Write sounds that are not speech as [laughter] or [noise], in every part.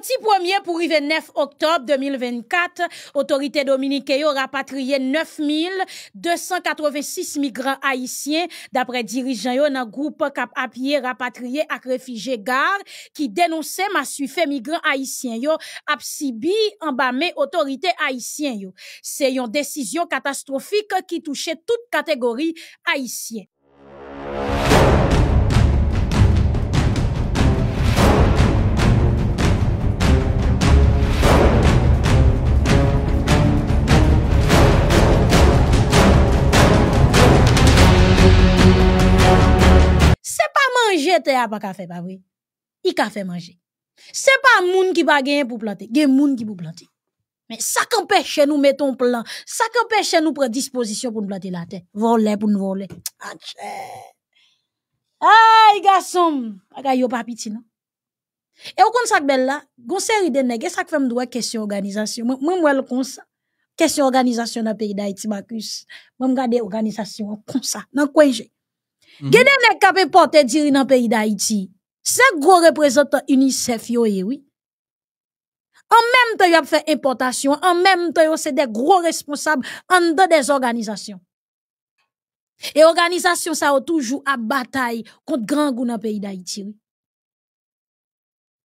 Petit premier pour arriver 9 octobre 2024, autorité dominicaine a rapatrié 286 migrants haïtiens d'après dirigeants yo le groupe Cap a rapatrié ak réfugié gare qui dénonçait ma migrants haïtiens yo sibi autorité haïtien C'est une décision catastrophique qui touchait toute catégorie haïtienne. jete a pa kafe pa vwe. I kafe manje. Se pa moun ki ba genye pou plante, gen moun ki pou plante. Men, sak anpeche nou meton plan, sak anpeche nou predisposisyon pou nou plante la ten. Vole pou nou vole. Anche! Ah, Ay, gasom! Aka yo papiti nan. E wakon sak bella, gonseri dene, gesak fem dwa kesyon organizasyon. Mwen mwel konsa. Kesyon organizasyon nan peyi da iti bakus. Mwen mwen gade organizasyon konsa. Nan kwenje. Gede nek des pote dans nan pays d'Haïti. Se gros représentant UNICEF yo eh oui. En même temps, yon fait importation. En même temps, yon se des gros responsables en des organisations. Et organisations, ça a toujours à bataille contre grand goût dans le pays d'Haïti, oui.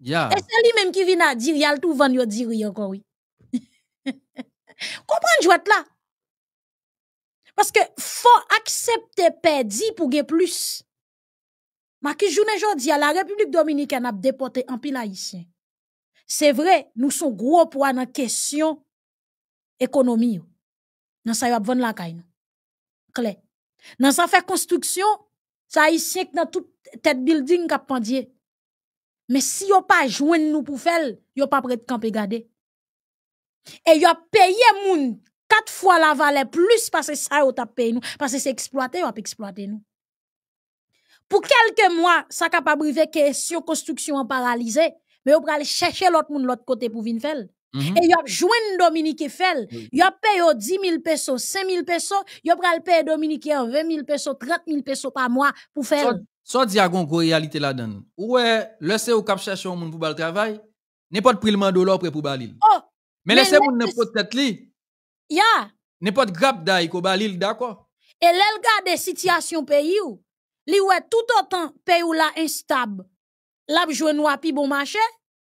Et c'est lui-même qui vient à dire, il a tout vendu à dire, encore, oui. [laughs] Comprends-tu là? Parce que faut accepter perdre pour gagner plus. Ma qui journée aujourd'hui, la République dominicaine a déporté un pile haïtien. C'est vrai, nous sommes gros pour la question économie. Nous ça y va vendre la caille. Clé. Dans ça fait construction, ça haïtien qui dans tout tête building qui a pendier. Mais si a pas joué nous pour faire, a pas prêt de camper garder. Et a payé moun quatre fois la valeur plus parce que ça yon tap paye nous, parce que c'est exploité ou exploité nous. Pour quelques mois, ça capable de que la construction en paralysé, mais on pral chercher l'autre monde l'autre côté pour venir faire. Mm-hmm. Et Et y'a joué Dominique Fell, y'a payé 10 000 pesos, 5 000 pesos, yon pral payer Dominique 20 000 pesos, 30 000 pesos par mois pour faire. Soit diagon, vous réalité la donne. Ouais, laissez ou cap chercher un monde pour le travail, n'est pas de prix le l'eau pour balil. Oh, mais laissez moi ne pas être li, Ya. de grappe d'aïe ko l'île d'accord. Et l'el gade situation pays ou, li est tout autant pays ou la instable. L'a joué nou pi bon marché,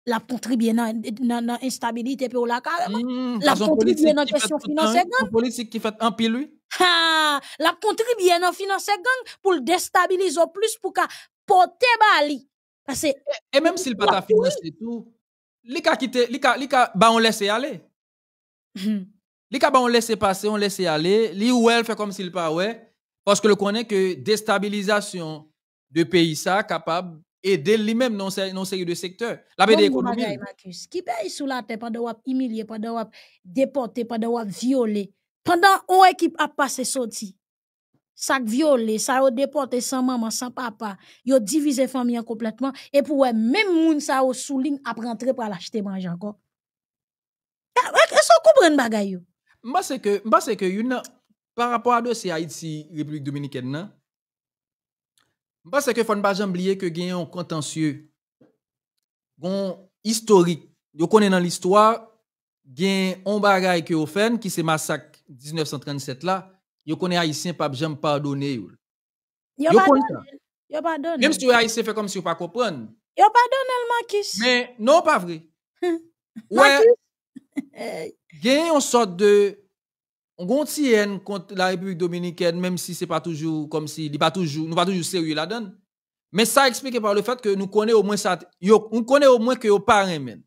l'a contribué dans l'instabilité instabilité pays ou la carrément. Mmh, hmm, hmm. l'a contribue dans question financière gang. politique qui fait un lui. Ha, l'a contribué dans finance gang pour le déstabiliser plus pour ka porter bali. Parce et, et même s'il pas ta financer tout, li ka quitter, li ka li ka ba on laisser aller. Hmm. Li ba on laisse passer, on laisse aller, li ou elle fait comme s'il pas ouais, parce que le connaît que déstabilisation de pays ça capable aider lui-même dans non série de secteurs. La paix e Marcus, Qui paye sous la tête pendant qu'on humilié, pendant qu'on déporté, pendant wap violé, pendant on équipe a passé sorti. Ça violé, ça a déporté sans maman, sans papa, yo divisé famille complètement et pour même moun ça au souligne après rentrer pour l'acheter manger encore. Est-ce qu'on comprend bagay cest que, je pense que, une, par rapport à deux, c'est Haïti, République Dominicaine, non? Je pense que, faut ne pas oublier que, il y a un contentieux, un historique, vous connaît dans l'histoire, il y a un bagage qui fait, qui c'est massacre 1937 là, vous connaissez Haïtien, pas jamais de pardonner. Même si vous Haïtien, fait comme si vous ne comprenez pas. Vous le maquis. Mais non, pas vrai. Hum. ouais a une sorte de... On gonti contre la République dominicaine, même si c'est pas toujours comme si, il pas toujours, nous pas toujours sérieux la donne. Mais ça expliqué par le fait que nous connaissons au moins ça, on connaissons au moins que yo parents même.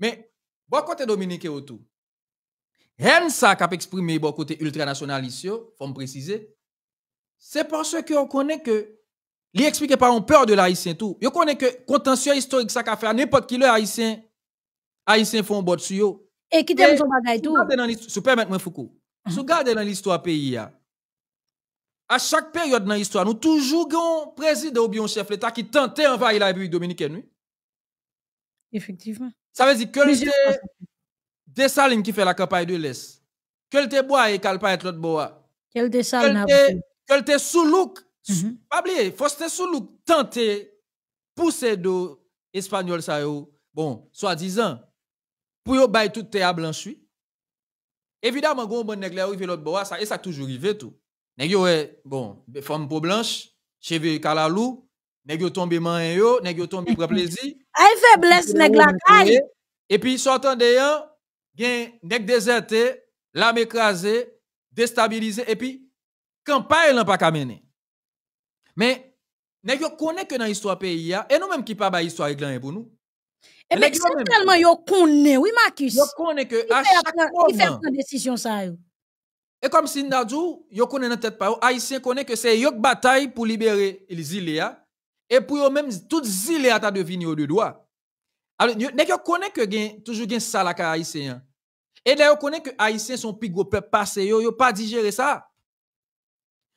Mais, bon côté dominicain autour. Rien ça qu'a exprimé bon côté ultranationaliste, faut me préciser. C'est parce que on connaît que, il expliqué par on peur de l'haïtien tout. Yo connaît que contentieux historique ça qu'a fait n'importe qui le haïtien Haïtiens font bot sur yo. Et qui t'aime son bagay tout. Si permettez-moi Foucault. Ah. Si vous regardez dans l'histoire pays à chaque période dans l'histoire, nous toujours un président ou bien un chef l'État qui tentait d'envahir la République dominicaine. Effectivement. Ça veut dire que c'est Dessaline qui fait la campagne de l'Est. Que le bois et qu'elle pas être l'autre bois. Quel le Quel Que le Soulouk. Mhm. Pas oublier, faut sous tenter pousser de espagnol ça yo. Bon, soi-disant pour yo bay tout à blanche évidemment gon bon nèg la rive l'autre bois ça et ça toujours arrivé tout nèg yo bon femme peau blanche cheveux kalalou, nèg yo tombé man yo nèg yo tombé pour plaisir Aïe, ah, faiblesse nèg la kaye. et puis sortant de yon gen nèg déserté l'âme écrasée déstabilisé et puis campagne l'an pas mener mais nèg yo connaît que dans l'histoire pays et nous même qui pas ba histoire réglant pour nous et mais c'est tellement yo connaît, oui Marcus. Yo connaît que à chaque fois qui fait sa décision ça yo. Et comme si Ndadou, yo connaît dans tête pas, haïtien connaît que c'est une bataille pour libérer les îles et pour eux même toutes les îles ta devini au de droit. Alors yo connaît que gen toujours gen ça la haïtien. Hein. Et là yo connaît que haïtien sont plus gros peuple passé yo, pas digérer ça.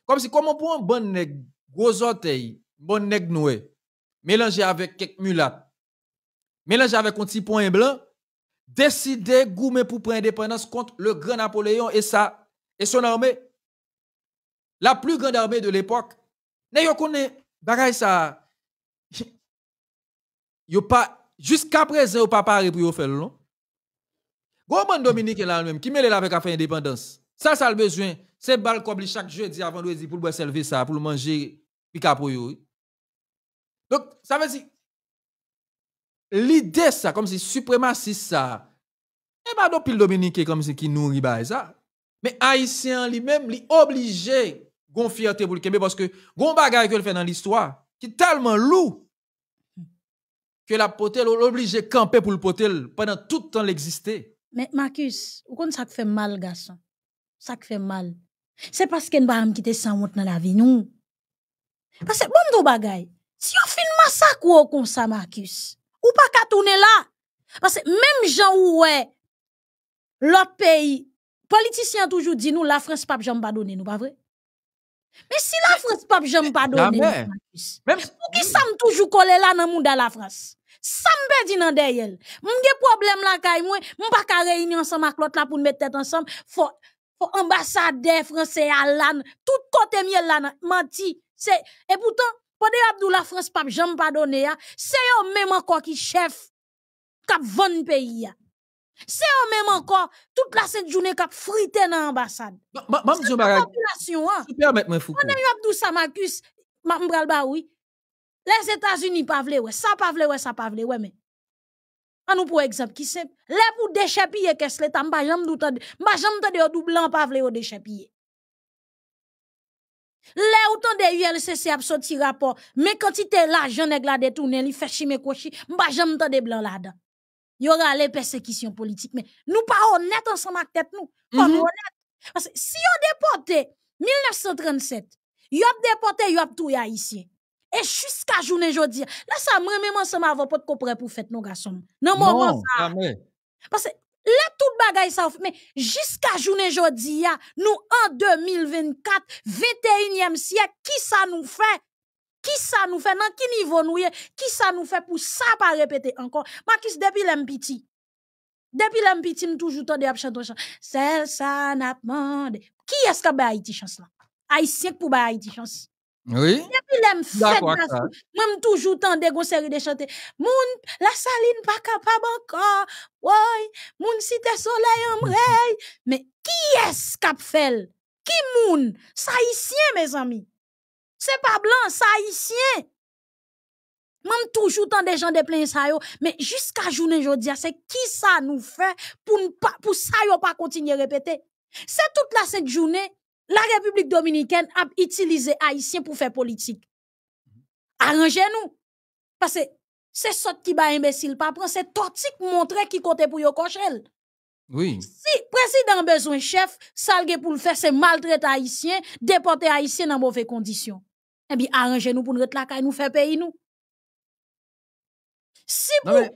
Comme si comment pour un bon nèg gros orteil, bon nèg noué mélangé avec quelques mulats mélange avec un petit point blanc, décidé goumé pour prendre l'indépendance contre le grand Napoléon et sa et son armée. La plus grande armée de l'époque. Ne yo connaît bagay ça. Yo pas jusqu'à présent yo pas paré pour yo faire non. Goman Dominique là même qui mêle la avec affaire indépendance. Ça ça le besoin, c'est bal chaque jeudi avant vendredi pour boire servir ça pour manger pika pour Donc ça veut dire l'idée ça, comme si suprémaciste ça, et eh pas ben, pile Dominique comme si qui nourrit bah, ça. Mais Haïtien lui-même, lui obligé gon fierté pour le parce que gon choses que le fait dans l'histoire qui tellement lourd que la potelle obligé camper pour le potel pendant tout le temps l'exister. Mais Marcus, vous ça fait mal garçon. Ça fait mal. C'est parce qu'on va me quitter sans honte dans la vie nous. Parce que bon do bagay. Si on film massacre comme ça Marcus, ou pas qu'à tourner là. Parce que même jean ou l'autre pays, politicien toujours dit nous, la France pas jamais donner, nous pas vrai? Mais si la France pas jamais donner, même pour qui ça me toujours coller là dans monde la France? Ça me dit dans derrière. des problème là kay moi, pas qu'à réunir ensemble avec l'autre là pour mettre tête ensemble. Faut faut ambassadeur français à l'âne. tout côté miel là menti. et pourtant pendant la France pas jamais pardonné, c'est eux même encore qui chef cap vendre pays. C'est eux même encore toute la cette journée cap friter dans l'ambassade. Bon Dieu barak. Population hein. Permettre moi Foucault. Madame Abdou Samakus, mam bral oui. Les États-Unis pas vle ouais, ça pas vle ouais, ça pas vle ouais mais An nou pou ekzamp ki sep, le pou dechepiye kes le ta mba jam doutan, mba jam doutan de yo doublan pa vle yo dechepiye. Là autant tant de ULCC a sorti rapport, mais quand il était là, j'en ai gladé tourné, il fait chimé cochi, m'ba j'aime tant des blancs là-dedans. Il y aura les persécutions politiques, mais nous pas honnêtes ensemble avec tête, nous. Pas mhm. honnêtes. Parce que si on déporté 1937, y'a déporté, y'a tout y'a ici. Et jusqu'à journée aujourd'hui, là, ça m'a même ensemble avant pour te comprendre pour faire nos garçons. Non, moi, ça. Parce que Là, tout bagay ça mais jusqu'à jusqu'à journée jodi nous nous 2024, 21e siècle qui ça nous fait qui ça nous fait dans qui niveau nous y? Qui ça nous fait pou ça pas répéter encore? Makis, depuis lem depuis depuis lem toujours m toujou C'est ça chanto C'est ça Qui qui est-ce que be Haiti chance là? qui pour eu Haiti chance. Oui. Depuis l'aime fait toujours tant de série de chanter. Moun la saline pas capable encore. Oui. si cité soleil en Mais qui est-ce qu'a fait Qui moun Ça haïtien mes amis. C'est pas blanc, ça haïtien. même toujours tant de gens de plein ça Mais jusqu'à journée jounen c'est qui ça ça nous pour pour pas pour ça yo continuer à répéter. C'est toute la journée. journée. La République Dominicaine a utilisé Haïtien pour faire politique. Arrangez-nous. Parce que c'est ça qui bat imbécile pas prendre, c'est totique montrer qui côté pour yo cochel. Oui. Si président besoin chef, salgue pour le faire, c'est maltraiter Haïtien, déporter Haïtien dans mauvaises conditions. Eh bien, arrangez-nous pour nous la caille, nous faire payer nous. Si pour l'économie,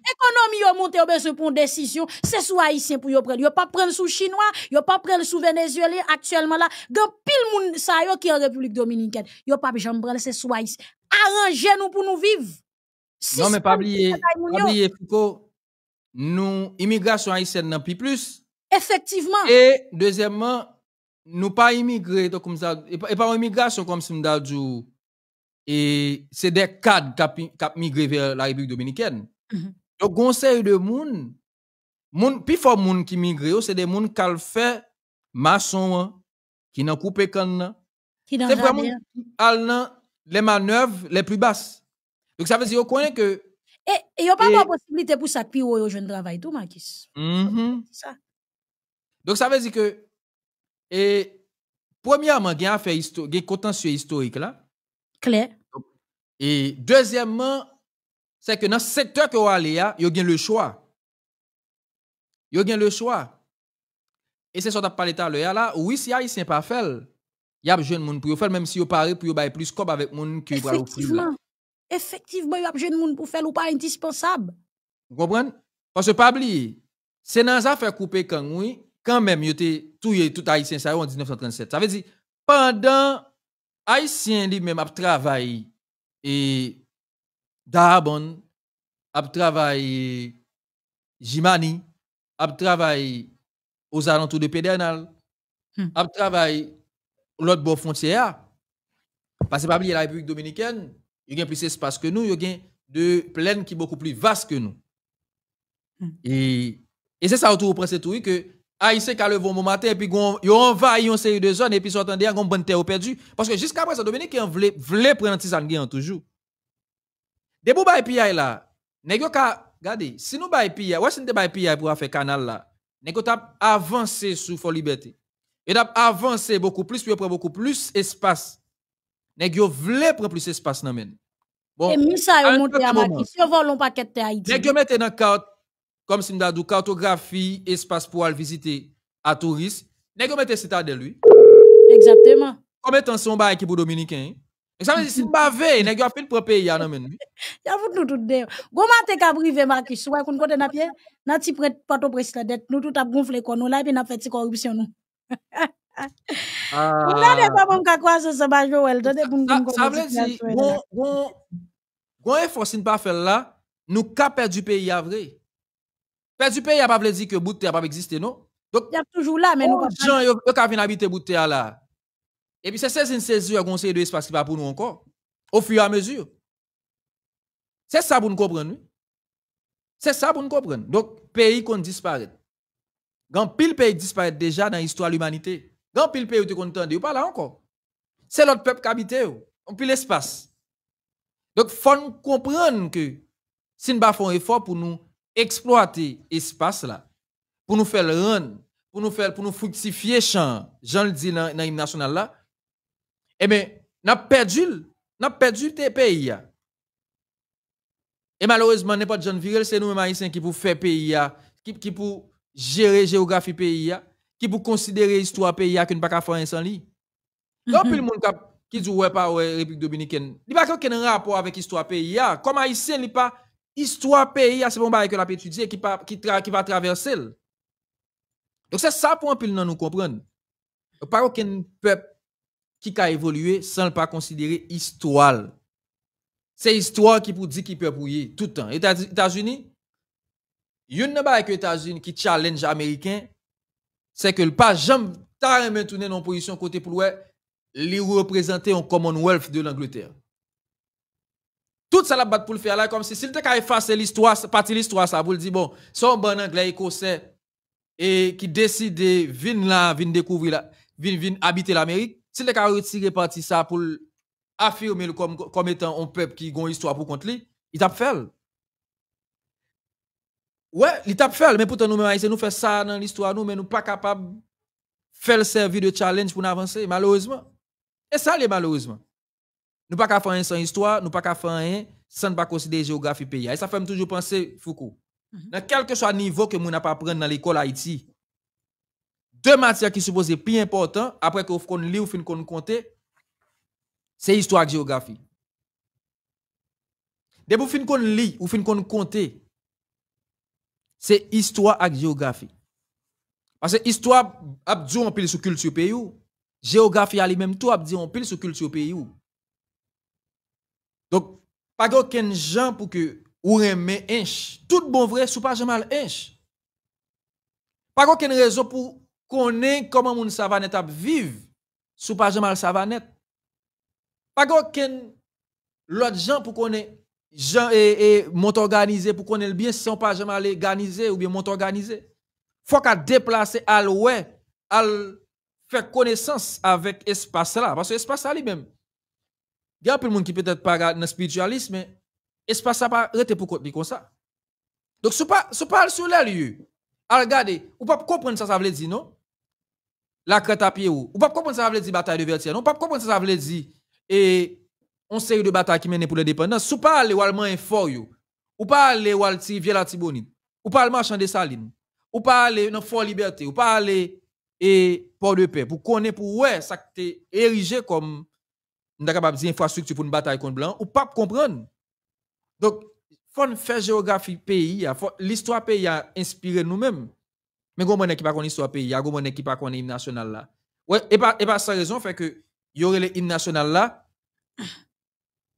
vous montez, vous pour une décision, c'est sous haïtien pour vous prendre. Vous pas prendre sous chinois, vous pas prendre sous Vénézuéliens actuellement là. Vous pile moun sa qui en République Dominicaine. Vous pas besoin prendre, c'est sous haïtien. Arrangez-nous pour nous vivre. non, mais pas oublier, pas oublier, nous, immigration haïtienne n'a plus plus. Effectivement. Et deuxièmement, nous pas immigrés donc comme ça, et pas immigration comme si nous avons et c'est des cadres qui ont migré vers la République dominicaine. Mm Donc, conseil de monde, moun, plus fort monde qui migrent, oh, c'est des monde qui ont fait maçon, hein, qui n'ont coupé qu'un C'est vraiment al les manœuvres les plus basses. Donc, ça veut dire qu'on que. Et il n'y a pas de possibilité pour ça, puis au jeune travail, tout, Marquis. Mm ça. Donc, ça veut dire que. Et, premièrement, il y a un contentieux historique là. Claire. Et deuxièmement, c'est que dans le secteur que vous allez, vous avez le choix. Vous avez le choix. Et c'est ce qu'on a parlé tout à l'heure Oui, si Haïtien pas fait, il y a besoin de monde pour faire, même si vous parlez pour faire plus comme avec monde qui vous Effectivement. Effectivement, il y a besoin de monde pour faire ou pas indispensable. Vous comprenez? Parce que pas oublier, c'est dans les affaires coupées quand oui, quand même, il était tout, tout Haïtien ça en 1937. Ça veut dire, pendant Haïtien lui-même a travaillé et Dahabon, a travaillé Jimani, a travaillé aux alentours de Pédernal, ab hmm. a l'autre bord frontière. Parce que la République dominicaine, il y a plus d'espace que nous, il y a de plaines qui sont beaucoup plus vastes que nous. Hmm. Et, et c'est ça autour cette prince que Haïtien qui a levé mon matin et puis ils ont envahi une série de zones et puis ils attendus entendu une bonne terre perdue. Parce que jusqu'à présent, Dominique qui voulait prendre un tisane toujours. Des beaux bails PI là, nègre ka, regardez, si nous bails PI, ouais, si nous bails PI pour faire canal là, nègre t'a avancé sous Fort Liberté. Et d'avancer avancé beaucoup plus, puis prend beaucoup plus espace. Nègre voulait prendre plus espace dans men. Bon, et mis ça, monté à ma question, volons paquet de Haïti. Nègre mette dans carte comme si nous cartographie, espace pour aller visiter à touristes, nèg de lui. Exactement. Comme étant son qui pour dominicain? Et ça veut dire si a propre pays [laughs] nous tout Go ka privé Marquis, ouais qu'on côté na pied, na pas nous tout a gonfler qu'on nous fait corruption nous. Ah. ça [laughs] nous. Ça veut bon bon bon pas faire là, nous du pays à Père du il y a pas dire que que bout non? Donc, y a toujours là, mais nous... gens, oh, yo, Les ka qui bout là. Et puis, c'est ces ans, qu'on sait de l'espace qui va pour nous encore, au fur et à mesure. C'est ça pour nous comprendre, C'est ça pour nous comprendre. Donc, pays qu'on disparaît. Grand pile pays disparaît déjà dans l'histoire de l'humanité. Grand pile pays, tu content, sont pas là encore. C'est l'autre peuple qui habite, oh. on pile l'espace. Donc, il faut comprendre que si nous faisons un effort pour nous exploiter espace là pour nous faire le rendre, pour nous faire pour nous fructifier champ, Jean le dit dans l'hymne national là. Eh bien, n'a perdu, n'a perdu tes pays. Et malheureusement, n'est pas de jeune c'est nous-mêmes haïtiens qui pour faire pays, qui, qui pour gérer géographie pays, qui pour considérer histoire pays qui ne pas faire sans lui. Là, [laughs] le monde qui dit ouais pas ouais République dominicaine, il n'y a pas aucun rapport avec histoire pays. Comme haïtien, il pas histoire pays, ah, c'est bon bail que l'a étudié qui qui, va traverser. Donc c'est ça pour un pile nous comprendre. Pas aucun peuple qui a évolué sans le pas considérer histoire. C'est histoire qui pour dire qui peut brouiller tout le temps. États-Unis, une bail que États-Unis qui challenge américain, c'est que le pas jamais t'a tourner dans position côté pour les représenter en Commonwealth de l'Angleterre tout ça là, bat pour le faire là, comme si s'il était qu'à effacer l'histoire, partie l'histoire, ça, vous le dire, bon, son bon anglais écossais, et qui décide de venir là, venir découvrir là, venir habiter l'Amérique, s'il était qu'à retirer partie ça pour affirmer comme, comme étant un peuple qui a une histoire pour contre lui, il t'a fait. Ouais, il t'a fait, mais pourtant nous nous faisons ça dans l'histoire, nous, mais nous pas capable faire le servir de challenge pour avancer, malheureusement. Et ça, les malheureusement. Nous pas qu'à faire sans histoire, nous pas qu'à faire sans pas la géographie pays. Et ça fait toujours penser Foucault. Mhm. Dans quel que soit niveau que nous n'a pas apprendre dans l'école Haïti, deux matières qui les plus importantes après que nous lit ou fin qu'on compter, c'est histoire et géographie. Dès que fin qu'on lit ou fin qu'on compter, c'est histoire et géographie. Parce que histoire a dit on pile sur culture pays, géographie a lui-même tout a dit on pile sur culture pays. Donc, pas aucun gens pour que ou remet inch. Tout bon vrai, sous pas jamais inch. Pas aucun raison pour connaître comment moun savanet ap vive sous pas jamais savanet. Pas aucun l'autre gens pour connaître gens et, et mont organisé pour connaître bien si on pas mal organisé ou bien mont organisé. Faut qu'à déplacer à l'ouest, à faire connaissance avec espace là parce que espace là lui-même il y a peu de monde qui peut-être pas dans le spiritualisme, mais espace ça pas rester pour côté comme ça. Donc, ce pas, ce sur les lieux. Alors, regardez, pouvez pas comprendre ça, ça veut dire, non? La crête à pied ou. Ou pas comprendre ça, ça veut dire bataille de vertière. Non, pouvez pas comprendre ça, ça veut dire, et on série de batailles qui mène pour l'indépendance. Si pas aller ou allemand fort, ou pas aller ou aller vous. ou pas aller marchand de salines, ou pas aller dans Fort Liberté, ou pas aller et Port de Paix, pour connaître, pour ouais, ça que érigé comme nous sommes capables de infrastructure pour une bataille contre blanc, ou pas comprendre. Donc, il faut faire géographie pays, l'histoire pays a inspiré nous-mêmes. Mais comment on qui pas l'histoire pays, comment on qui pas connaît l'hymne national là. et pas et pas sa raison fait que y aurait l'hymne national là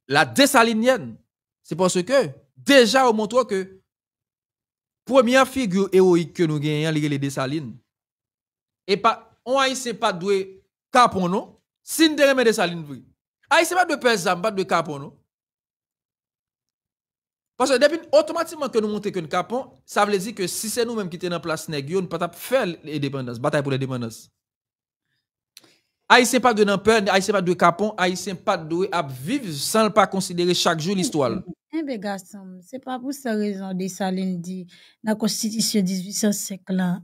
la dessalinienne. C'est parce que déjà on montre que première figure héroïque que nous gagnons, c'est les dessalines. Et pas on haïtien pas doué cap pour nous, si nous des Aïe, ah, c'est pas de c'est pas de capon, non? Parce que depuis, automatiquement que nous montons que nous capon, ça veut dire que si c'est nous-mêmes qui sommes en place, nous ne pouvons pas faire l'indépendance, bataille pour l'indépendance. c'est pas de aïe, c'est pas de capon, c'est pas de vivre sans ne pas considérer chaque jour l'histoire. Eh bien, garçon, c'est pas pour cette raison de ça. dit dans la Constitution 1805 là,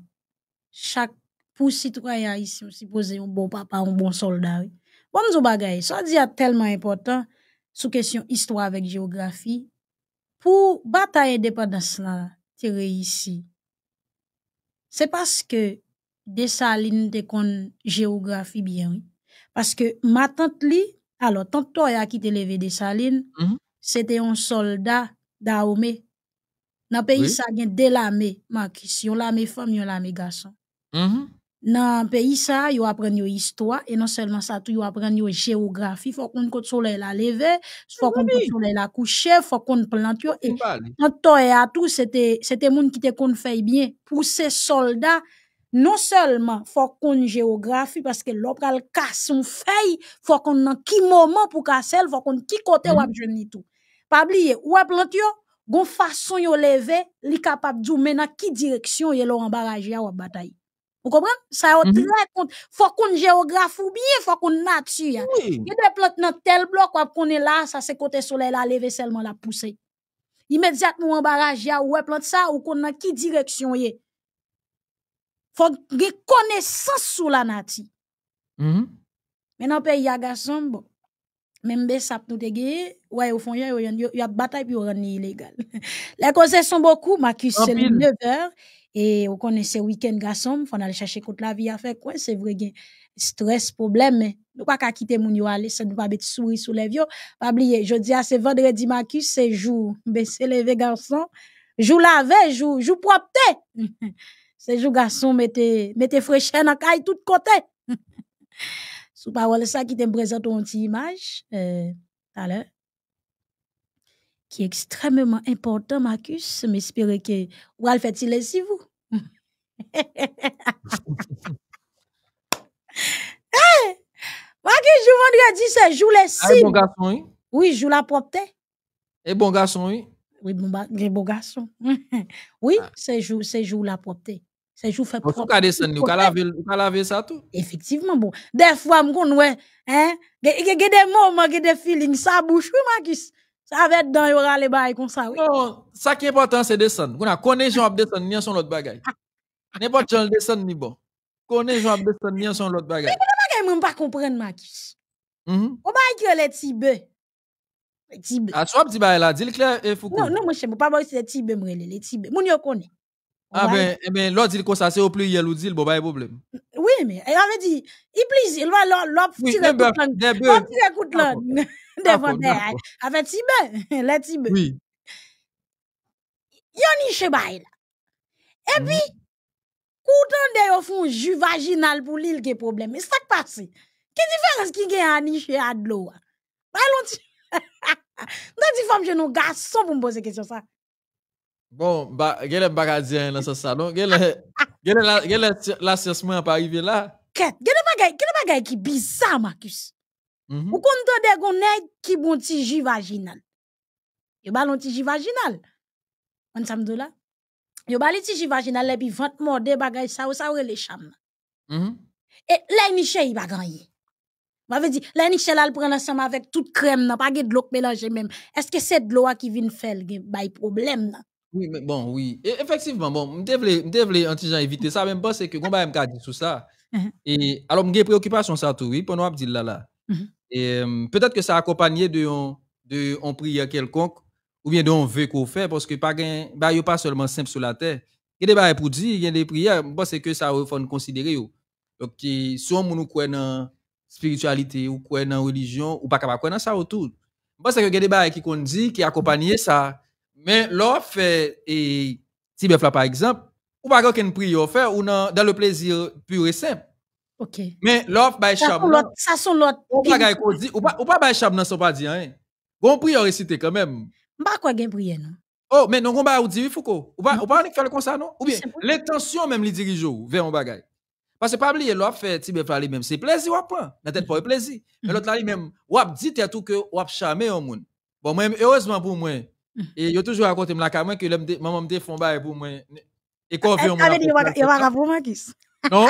chaque pour citoyen haïtien supposé un bon papa, un bon soldat. Bonjour bagay, ça dit tellement important sous question histoire avec géographie. Pour bataille indépendance là, tu ici. C'est parce que salines tu connais géographie bien. Oui? Parce que ma tante li, alors tante toi qui quitté levé des salines mhm. c'était un soldat d'Aomé. Dans le pays, ça vient a de l'armée, on Yon l'armée femme, yon l'armée garçon. Mhm dans pays ça, yo apprennent yo histoire et non seulement ça tout, yo apren yo géographie faut qu'on kote soleil la lever faut faut kote soleil la coucher faut kon plante. yo, e et to e c'était c'était te moun te kon bien, pour ces soldats non seulement faut kon géographie parce que l'opral casse son fey, fò kon qui ki moman pou kasel, fò côté ki kote wap mhm. je ni tou. Pabliye, wap plante yo, gon façon yo li mena ki direction yo ou la vous comprenez? Ça mhm. très compte. Faut qu'on géographe ou bien, faut qu'on nature. Oui. Il y a des plantes dans tel bloc qu'on est là, ça c'est côté soleil là, lever seulement la pousser. Immédiatement en barrage ou plante ça ou qu'on a qui direction y Faut des connaissance sur la nature. Mm Maintenant pays a garçon bon même ça sap nous te ouais au fond y a y a bataille puis on illégal. [laughs] Les causes sont beaucoup, Marcus c'est 9h et on connaît ce week-end, garçon, il faut aller chercher contre la vie à faire quoi, c'est vrai, gen. stress, problème, mais nous pas qu'à quitter mon yon, aller, ça nous pas être souris sous les vieux. Pas oublier, je dis à vendredi, Marcus, c'est jour, [laughs] ben c'est levé, garçon, jour laver, jour, jour propreté, [laughs] c'est jour, garçon, mettez, mettez fraîcheur dans la tout côté. [laughs] sous parole, ça qui te présente une petite image, euh, qui est extrêmement important, Marcus. M'espérer que oual al fait il si vous. [laughs] hey! Marcus, je vendredi, c'est jour les si. Ah, bon garçon, oui. Oui, joue la propreté. Et bon garçon, oui. Oui, bon, bon garçon. [laughs] oui, ah. c'est jour, c'est jour la propreté. C'est jou fait prop. Ou ka desen nou, ka laver ça tout. Effectivement, bon. Il y a des moments, il y a des feelings, ça bouche, oui, Marcus ça va être dans yon rale bail comme ça, oui. Non, ça qui est important, c'est descendre. On a connexion à descendre, ni son l'autre bagaille. N'importe quel descendre, ni bon. Connexion à descendre, ni son l'autre bagaille. Mais pour le bagaille, pas comprendre, Marcus. On va dire les tibets. Les tibets. Ah, vois petit bail là, dis le clair et fou. Non, non, moi, je ne sais pas si les tibets, les tibets. Moun yon connaît. Ah ben, eh ben, l'autre dit qu'on ça c'est au plus il dit bon pas problème. Oui, mais elle avait dit il plaise il va l'op l'autre devant [laughs] avec la [laughs] Oui. chez Et mm-hmm. puis vaginal pour l'île qui problème. Mais ça qui passe. Quelle différence qui gagne à nicher à de Dans femme je garçon pour me poser question ça. Bon, ba, gèle baga nan sa salon, gèle, gèle, la, gèle l'assessment pa arrive la. Ket, gèle bagay, gèle bagay ki bizar, Marcus. Mm -hmm. Ou kon to de ki bon ti ji vaginal. Yo ba lon vaginal. On samdo la. Yo ba li ti ji vaginal le bi vant morde bagay sa ou sa ou le cham nan. Mm -hmm. E la niche yi baganye. M'avait dit, la Michel elle prend l'ensemble avec toute crème, n'a pas de l'eau mélangée même. Est-ce que c'est de l'eau qui vient faire le problème? Oui, mais bon, oui. Et effectivement, bon, je voulais anti-gens éviter ça, même parce que, on je dit tout ça. Uh-huh. Et alors, j'ai préoccupation ça tout, oui, pour que je là là. Uh-huh. Et euh, peut-être que ça accompagné de on, de on prière quelconque, ou bien de on veut qu'on fait, parce que pas bah, pas seulement simple sur la terre. Il y a des bah, pour dire, il y a des prières, parce que ça, il faut considérer. Donc, si on nous croit dans spiritualité, ou croit dans religion, ou pas capable croire dans ça autour. Parce que il y a des bah, qui qu'on dit, qui accompagné ça mais l'offre et Tibef là par exemple, ou pas qu'une prière faire ou dans le plaisir pur et simple. Ok. Mais l'offre by Chab. Ça sont l'autre. Ou pas qu'on dit, ou pas, ou pas by Chab dans sont pas dit, hein. Bon prière récité quand même. M'a quoi gain prier non? Oh, mais non, on va dire, Foucault. Ou pas, ou pas, on fait comme ça, non? Ou bien, l'intention même, les dirigeants, vers un bagaille. Parce que pas oublier, l'offre fait, Tibef là lui-même, c'est plaisir, ou pas? La tête le plaisir. Mais mhm. l'autre là lui-même, ou dit, tout que, ou charmer un monde. Bon, moi, heureusement pour moi, et yo toujours toujours m moi mwen suis que maman m fait fon pour pour moi. Et moi? [laughs] Non.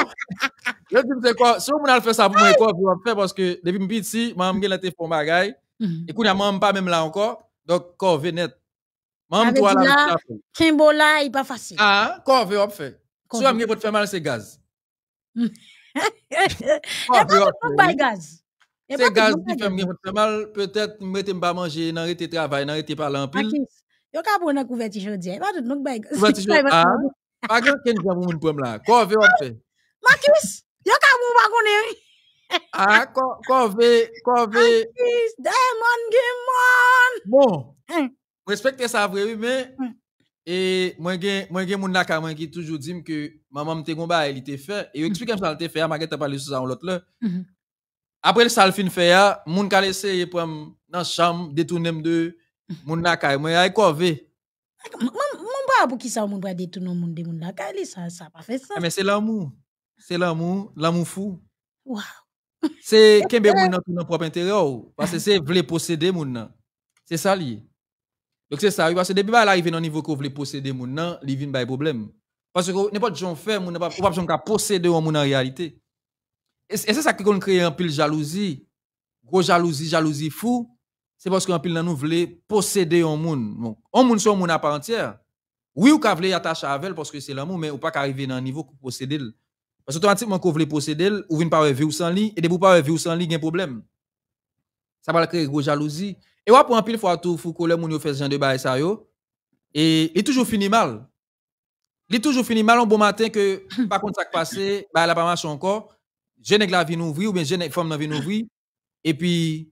moi pour moi Parce que fait je suis maman me mm-hmm. et qu'on maman pas même là encore donc quoi net. Maman toi Kimbo Ah, quoi vyon m fait si am gen un mal gaz. pas pas gaz. Se gaz di fèm gen mwen fèm al, pètèt mwen te mba manje, nan rete travay, nan rete palan pil. Makis, yo ka bon ak ouverti jò diè, mwen dout mwen bèk. Ouverti jò, a, mwen gen mwen gen mwen mwen pwèm la, kon vè wè mwen fè? Makis, yo ka ah, bon bagounen. A, kon vè, kon vè. Makis, dè mwen gen mwen. Bon, mwen spek te sa vre wè men, e mwen gen mwen naka mwen ki toujou di mke maman mwen te goun bè a elite fè, e yo eksplikèm sa alite fè a, mwen gen Après ça, le fin fait, ah, moun ka essayer prendre dans chambre, détourner de moun nakay, caille, moi ay corvé. Mon pas pour qui ça moun doit détourner moun de moun nakay, ça ça pas fait ça. Eh, mais c'est l'amour. C'est l'amour, l'amour fou. Waouh. C'est kembe moun nan ton propre intérêt oh. parce que c'est vle posséder moun nan. C'est ça lié. Donc c'est ça, parce que depuis là arrivé au niveau que vle posséder moun nan, il vient bay problème. Parce que n'importe fermes. fait moun pas pas qui ka posséder moun en réalité. Et c'est ça qui crée un pile jalousie. Gros jalousie, jalousie fou. C'est parce qu'un pile nous voulait posséder un monde. Un monde, c'est un monde à part entière. Oui, ou voulez attacher avec parce que c'est l'amour, mais ou pas arriver dans un niveau pour posséder. Parce que automatiquement, quand vous voulez posséder, ou vous pas ou sans lit, et de vous pas ou sans lit, il y a un problème. Ça va créer gros jalousie. Et ouais, pour un pile fois, tout, faut que les gens fait ce genre de bail, ça Et il toujours fini mal. Il toujours fini mal un bon matin que, [coughs] par contre, ça qui passé, bah, la pas marché encore. Je pas la vie nouvri ou bien n'ai pas la vie ouvrir et puis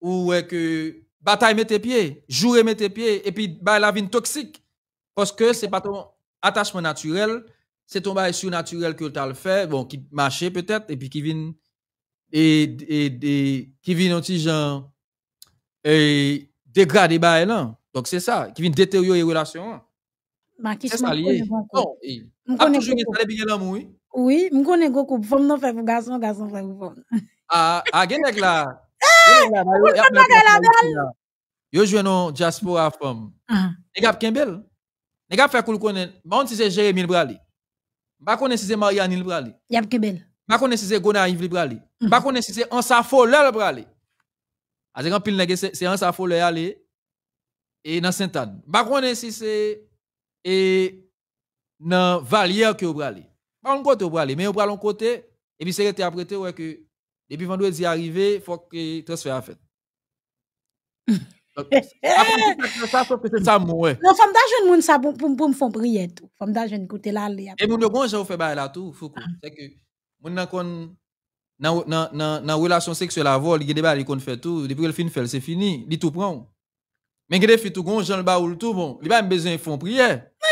ou est que bataille pieds, pied, met tes pieds, et puis bah la vie toxique parce que ce n'est pas ton attachement naturel, c'est ton bail surnaturel que tu as le fait, bon qui marchait peut-être et puis qui vient et, et, qui vient un genre dégrader là. Donc c'est ça qui vient détériorer les relations. Bah, c'est ça lié. Non, a toujours oui oui, m garçon, go Femme non non fè garçon. garçon fait fè [laughs] Ah, Ah, A genek la. Yo veux non diaspora femme. Ah. Nega, Kembel. Nega, fè koul konen. Bon si c'est Jérémy Librali. si c'est Marianne Librali. Yap Kembel. Ba si c'est Gona Yves Librali. Mm. Ba si c'est Ansa Fole Librali. A zè nege se Ansa Fole yale. Et nan Saint-Anne. si c'est et Valier ki mais on prend l'autre côté, et puis c'est après que depuis vendredi arrivé, il faut que transfert fait. [laughs] après, ça, que c'est ça, moi. Non, femme ça pour me faire prier Femme là, Et moun de bon, vous fait bail tout, C'est relation sexuelle fait tout. Depuis le fin c'est fini. dit tout prend. Mais tout tout, bon. Il pas besoin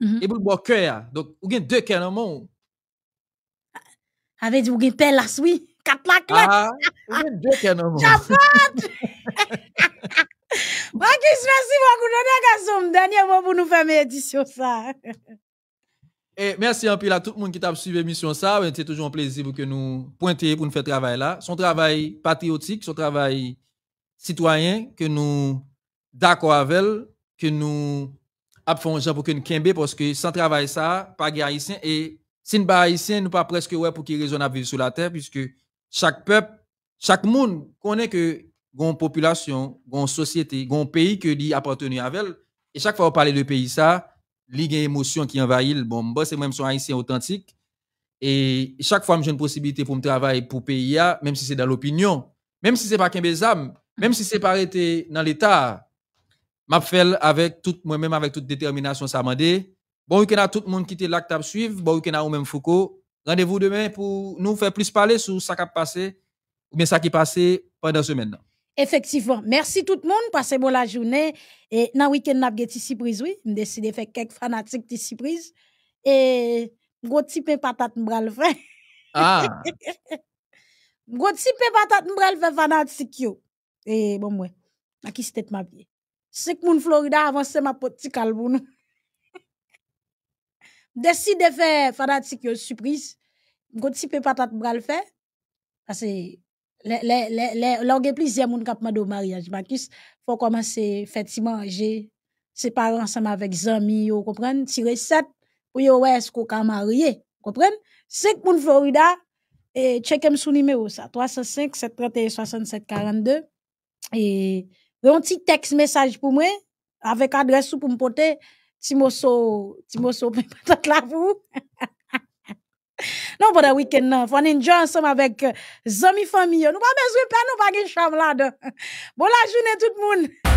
Et -hmm. le pou donc, ou gen deux kè nan moun. avez ou gen pè Kat la kè. Ah, deux cœurs gen dè kè merci beaucoup Chapat! Bakis, mersi wakou nan dè gasom. nous moun mes éditions Et eh, merci un peu à tout le monde qui t'a suivi l'émission ça. C'est toujours un plaisir pour que nous pointer pour nous faire travail là. Son travail patriotique, son travail citoyen, que nous d'accord avec, que nous parce que sans travail ça, pas de Et e si nous pas haïtien, nous pas presque ouais pour raison à vivre sur la terre puisque chaque peuple, chaque monde connaît que population, une société, gon pays que dit appartenait. à elle. Et chaque fois qu'on parle de pays ça, il y émotion qui envahit bon. Bon, c'est même son haïtien authentique. Et chaque fois que j'ai une possibilité pour me travailler pour pays, même si c'est dans l'opinion, même si c'est pas qu'un même si c'est pas arrêté dans l'État, m'a avec toute moi-même avec toute détermination ça m'a dit. Bon week-end à tout le monde qui était là qui suivre, bon week-end à vous même Foucault. Rendez-vous demain pour nous faire plus parler sur ce qui a passé ou bien ça qui est passé pendant semaine là. Effectivement. Merci tout le monde. Passez bon la journée. Et dans le week-end, nous avons des oui. décidé de faire quelques fanatiques de surprises. Et gros petit patate, m'bra le faire. Ah! [laughs] gros petit patate, m'bra le faire fanatique. Et bon, moi, ma qui c'était ma vie? 5 moun Florida avancé ma petite calbou [laughs] Décide de faire fanatique yo surprise. ne ti pe patate bra le faire. Parce que le, le, le, plusieurs moun mariage. Makis, faut commencer fait si manger. Se ensemble avec zami yo, comprenne? Si recette, ou yo wè esko ka marié. Comprenne? 5 moun Florida, e, et checkem sou numéro sa. 305-731-6742. Et un petit texte message pour moi, avec adresse pour me porter, Timoso, Timoso, [laughs] peut-être là vous. [laughs] Non, pendant le week-end, on enjoy ensemble avec amis, euh, famille. Nous pas besoin de nous pas de chambre là-dedans. [laughs] Bon la journée tout le monde.